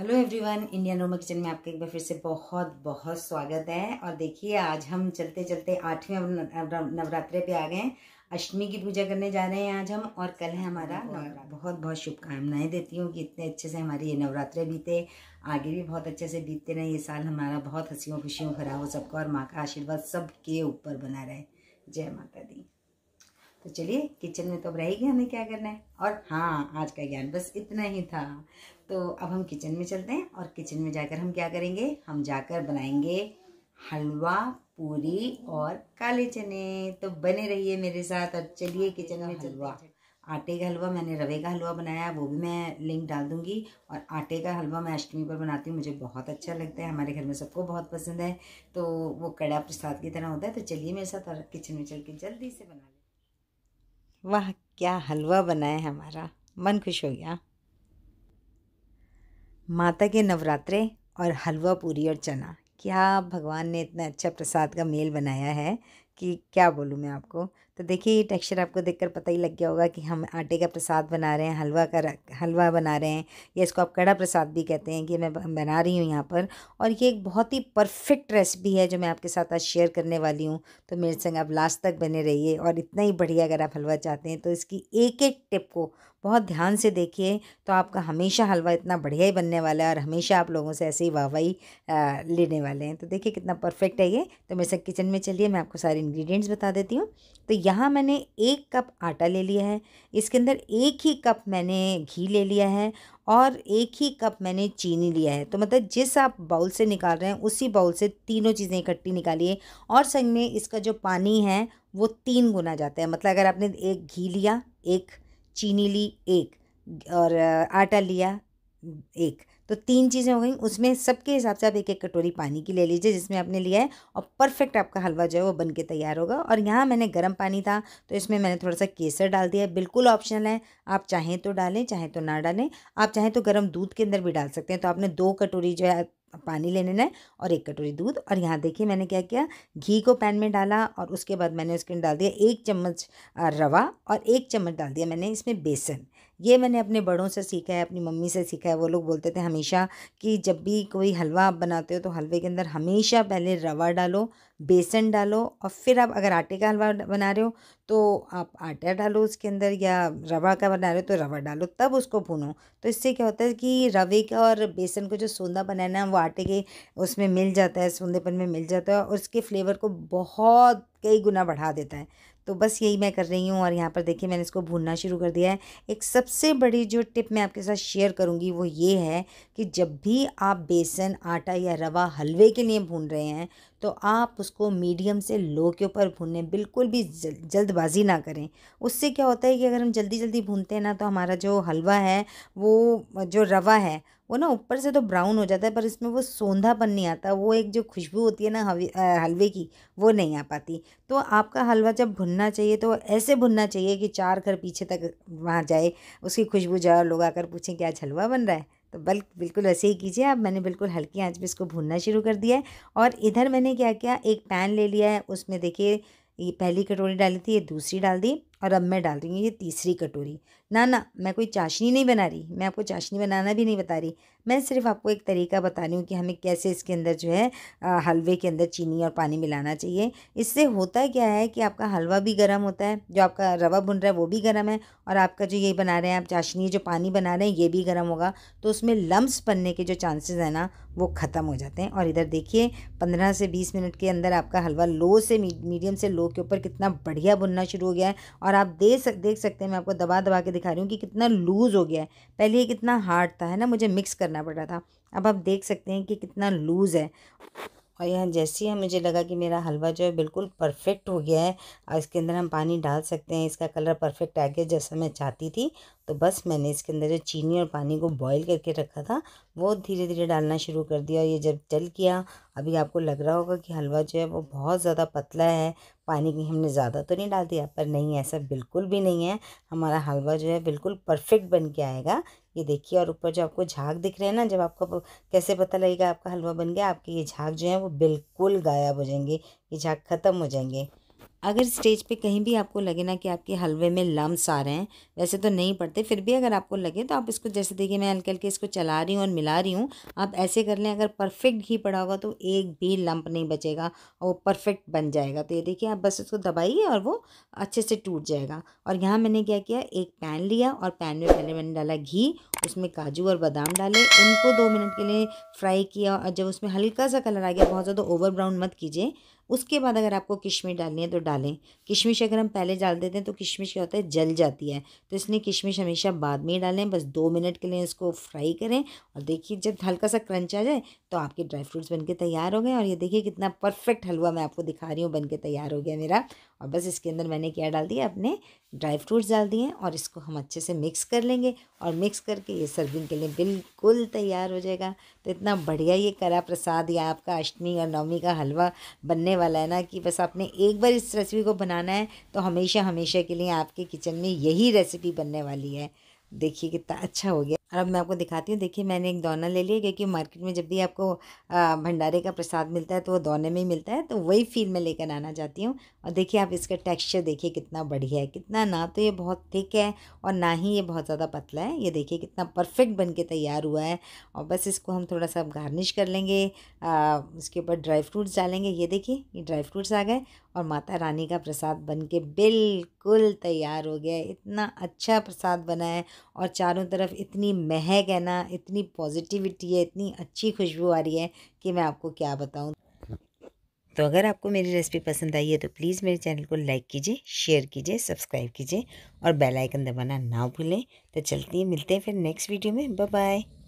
hello everyone Indian Roma kitchen में आपका एक बार फिर से बहुत बहुत स्वागत है और देखिए आज हम चलते चलते आठवें नवरात्रे पे आ गए हैं अष्टमी की पूजा करने जा रहे हैं आज हम और कल है हमारा बहुत बहुत शुभकामनाएं देती हूँ कि इतने अच्छे से हमारी ये नवरात्रे बीते आगे भी बहुत अच्छे से बीतते रहे ये साल हमारा बहुत हंसियों खुशियों भरा हो सबका और माँ का आशीर्वाद सबके ऊपर बना रहे जय माता दी तो चलिए किचन में तो अब रहेगी हमें क्या करना है और हाँ आज का ज्ञान बस इतना ही था तो अब हम किचन में चलते हैं और किचन में जाकर हम क्या करेंगे हम जाकर बनाएंगे हलवा पूरी और काले चने तो बने रहिए मेरे साथ और चलिए किचन में हलवा आटे का हलवा मैंने रवे का हलवा बनाया वो भी मैं लिंक डाल दूंगी और आटे का हलवा मैं अष्टमी पर बनाती हूँ मुझे बहुत अच्छा लगता है हमारे घर में सबको बहुत पसंद है तो वो कड़ा प्रसाद की तरह होता है तो चलिए मेरे साथ और किचन में चल के जल्दी से बना वाह क्या हलवा बनाए है हमारा मन खुश हो गया माता के नवरात्रे और हलवा पूरी और चना क्या भगवान ने इतना अच्छा प्रसाद का मेल बनाया है कि क्या बोलूँ मैं आपको तो देखिए ये टेक्सचर आपको देखकर पता ही लग गया होगा कि हम आटे का प्रसाद बना रहे हैं हलवा का हलवा बना रहे हैं या इसको आप कड़ा प्रसाद भी कहते हैं कि मैं बना रही हूँ यहाँ पर और ये एक बहुत ही परफेक्ट रेसिपी है जो मैं आपके साथ आज शेयर करने वाली हूँ तो मेरे संग आप लास्ट तक बने रहिए और इतना ही बढ़िया अगर आप हलवा चाहते हैं तो इसकी एक एक टिप को बहुत ध्यान से देखिए तो आपका हमेशा हलवा इतना बढ़िया ही बनने वाला है और हमेशा आप लोगों से ऐसे ही वाहवाही लेने वाले हैं तो देखिए कितना परफेक्ट है ये तो मेरे संग किचन में चलिए मैं आपको सारे इंग्रेडिएंट्स बता देती हूँ तो यहाँ मैंने एक कप आटा ले लिया है इसके अंदर एक ही कप मैंने घी ले लिया है और एक ही कप मैंने चीनी लिया है तो मतलब जिस आप बाउल से निकाल रहे हैं उसी बाउल से तीनों चीज़ें इकट्ठी निकालिए और संग में इसका जो पानी है वो तीन गुना जाता है मतलब अगर आपने एक घी लिया एक चीनी ली एक और आटा लिया एक तो तीन चीज़ें हो गई उसमें सबके हिसाब से आप एक एक कटोरी पानी की ले लीजिए जिसमें आपने लिया है और परफेक्ट आपका हलवा जो है वो बन के तैयार होगा और यहाँ मैंने गर्म पानी था तो इसमें मैंने थोड़ा सा केसर डाल दिया है बिल्कुल ऑप्शनल है आप चाहें तो डालें चाहे तो ना डालें आप चाहें तो गर्म दूध के अंदर भी डाल सकते हैं तो आपने दो कटोरी जो है पानी ले लेना है और एक कटोरी दूध और यहाँ देखिए मैंने क्या किया घी को पैन में डाला और उसके बाद मैंने उसके अंदर डाल दिया एक चम्मच रवा और एक चम्मच डाल दिया मैंने इसमें बेसन ये मैंने अपने बड़ों से सीखा है अपनी मम्मी से सीखा है वो लोग बोलते थे हमेशा कि जब भी कोई हलवा आप बनाते हो तो हलवे के अंदर हमेशा पहले रवा डालो बेसन डालो और फिर आप अगर आटे का हलवा बना रहे हो तो आप आटा डालो उसके अंदर या रवा का बना रहे हो तो रवा डालो तब उसको भूनो तो इससे क्या होता है कि रवे का और बेसन को जो सोंदा बनाना है वो आटे के उसमें मिल जाता है सोंदेपन में मिल जाता है और उसके फ्लेवर को बहुत कई गुना बढ़ा देता है तो बस यही मैं कर रही हूँ और यहाँ पर देखिए मैंने इसको भूनना शुरू कर दिया है एक सबसे बड़ी जो टिप मैं आपके साथ शेयर करूँगी वो ये है कि जब भी आप बेसन आटा या रवा हलवे के लिए भून रहे हैं तो आप उसको मीडियम से लो के ऊपर भूनें बिल्कुल भी जल, जल्दबाजी ना करें उससे क्या होता है कि अगर हम जल्दी जल्दी भूनते हैं ना तो हमारा जो हलवा है वो जो रवा है वो ना ऊपर से तो ब्राउन हो जाता है पर इसमें वो सौंधापन नहीं आता वो एक जो खुशबू होती है ना हलवे की वो नहीं आ पाती तो आपका हलवा जब भुनना चाहिए तो ऐसे भुनना चाहिए कि चार घर पीछे तक वहाँ जाए उसकी खुशबू जाए लोग आकर पूछें कि आज हलवा बन रहा है तो बल बिल्कुल ऐसे ही कीजिए अब मैंने बिल्कुल हल्की आंच पे इसको भूनना शुरू कर दिया है और इधर मैंने क्या किया एक पैन ले लिया है उसमें देखिए ये पहली कटोरी डाली थी ये दूसरी डाल दी और अब मैं डाल रही हूँ ये तीसरी कटोरी ना ना मैं कोई चाशनी नहीं बना रही मैं आपको चाशनी बनाना भी नहीं बता रही मैं सिर्फ आपको एक तरीका बता रही हूँ कि हमें कैसे इसके अंदर जो है हलवे के अंदर चीनी और पानी मिलाना चाहिए इससे होता क्या है कि आपका हलवा भी गर्म होता है जो आपका रवा बुन रहा है वो भी गर्म है और आपका जो ये बना रहे हैं आप चाशनी जो पानी बना रहे हैं ये भी गर्म होगा तो उसमें लम्ब बनने के जो चांसेज हैं ना वो ख़त्म हो जाते हैं और इधर देखिए पंद्रह से बीस मिनट के अंदर आपका हलवा लो से मीडियम से लो के ऊपर कितना बढ़िया बुनना शुरू हो गया है और और आप दे सक देख सकते हैं मैं आपको दबा दबा के दिखा रही हूँ कि कितना लूज़ हो गया है पहले ये कितना हार्ड था है ना मुझे मिक्स करना पड़ रहा था अब आप देख सकते हैं कि कितना लूज़ है और यहाँ जैसे ही मुझे लगा कि मेरा हलवा जो है बिल्कुल परफेक्ट हो गया है और इसके अंदर हम पानी डाल सकते हैं इसका कलर परफेक्ट आ गया जैसा मैं चाहती थी तो बस मैंने इसके अंदर जो चीनी और पानी को बॉईल करके रखा था वो धीरे धीरे डालना शुरू कर दिया और ये जब जल गया अभी आपको लग रहा होगा कि हलवा जो है वो बहुत ज़्यादा पतला है पानी की हमने ज़्यादा तो नहीं डाल दिया पर नहीं ऐसा बिल्कुल भी नहीं है हमारा हलवा जो है बिल्कुल परफेक्ट बन के आएगा ये देखिए और ऊपर जो आपको झाग दिख रहे हैं ना जब आपको कैसे पता लगेगा आपका हलवा बन गया आपके ये झाग जो है वो बिल्कुल गायब हो जाएंगे ये झाग ख़त्म हो जाएंगे अगर स्टेज पे कहीं भी आपको लगे ना कि आपके हलवे में लम्स आ रहे हैं वैसे तो नहीं पड़ते फिर भी अगर आपको लगे तो आप इसको जैसे देखिए मैं हल्के हल्के इसको चला रही हूँ और मिला रही हूँ आप ऐसे कर लें अगर परफेक्ट घी पड़ा होगा तो एक भी लम्प नहीं बचेगा और वो परफेक्ट बन जाएगा तो ये देखिए आप बस उसको दबाइए और वो अच्छे से टूट जाएगा और यहाँ मैंने क्या किया एक पैन लिया और पैन में पहले मैंने डाला घी उसमें काजू और बादाम डाले उनको दो मिनट के लिए फ्राई किया और जब उसमें हल्का सा कलर आ गया बहुत ज़्यादा ओवर ब्राउन मत कीजिए उसके बाद अगर आपको किशमिश डालनी है तो डालें किशमिश अगर हम पहले डाल देते हैं तो किशमिश क्या होता है जल जाती है तो इसलिए किशमिश हमेशा बाद में ही डालें बस दो मिनट के लिए इसको फ्राई करें और देखिए जब हल्का सा क्रंच आ जाए तो आपके ड्राई फ्रूट्स बन के तैयार हो गए और ये देखिए कितना परफेक्ट हलवा मैं आपको दिखा रही हूँ बन के तैयार हो गया मेरा और बस इसके अंदर मैंने क्या डाल दिया अपने ड्राई फ्रूट्स डाल दिए और इसको हम अच्छे से मिक्स कर लेंगे और मिक्स करके ये सर्विंग के लिए बिल्कुल तैयार हो जाएगा तो इतना बढ़िया ये करा प्रसाद या आपका अष्टमी या नवमी का हलवा बनने वाला है ना कि बस आपने एक बार इस रेसिपी को बनाना है तो हमेशा हमेशा के लिए आपके किचन में यही रेसिपी बनने वाली है देखिए कितना अच्छा हो गया और अब मैं आपको दिखाती हूँ देखिए मैंने एक दोना ले लिया क्योंकि मार्केट में जब भी आपको भंडारे का प्रसाद मिलता है तो वो दोने में ही मिलता है तो वही फील मैं लेकर आना चाहती हूँ और देखिए आप इसका टेक्सचर देखिए कितना बढ़िया है कितना ना तो ये बहुत थिक है और ना ही ये बहुत ज़्यादा पतला है ये देखिए कितना परफेक्ट बन के तैयार हुआ है और बस इसको हम थोड़ा सा गार्निश कर लेंगे उसके ऊपर ड्राई फ्रूट्स डालेंगे ये देखिए ये ड्राई फ्रूट्स आ गए और माता रानी का प्रसाद बन के बिल्कुल बिल्कुल तैयार हो गया है इतना अच्छा प्रसाद बना है और चारों तरफ इतनी महक है ना इतनी पॉजिटिविटी है इतनी अच्छी खुशबू आ रही है कि मैं आपको क्या बताऊँ तो अगर आपको मेरी रेसिपी पसंद आई है तो प्लीज़ मेरे चैनल को लाइक कीजिए शेयर कीजिए सब्सक्राइब कीजिए और बेल आइकन दबाना ना भूलें तो चलती है मिलते हैं फिर नेक्स्ट वीडियो में बाय बाय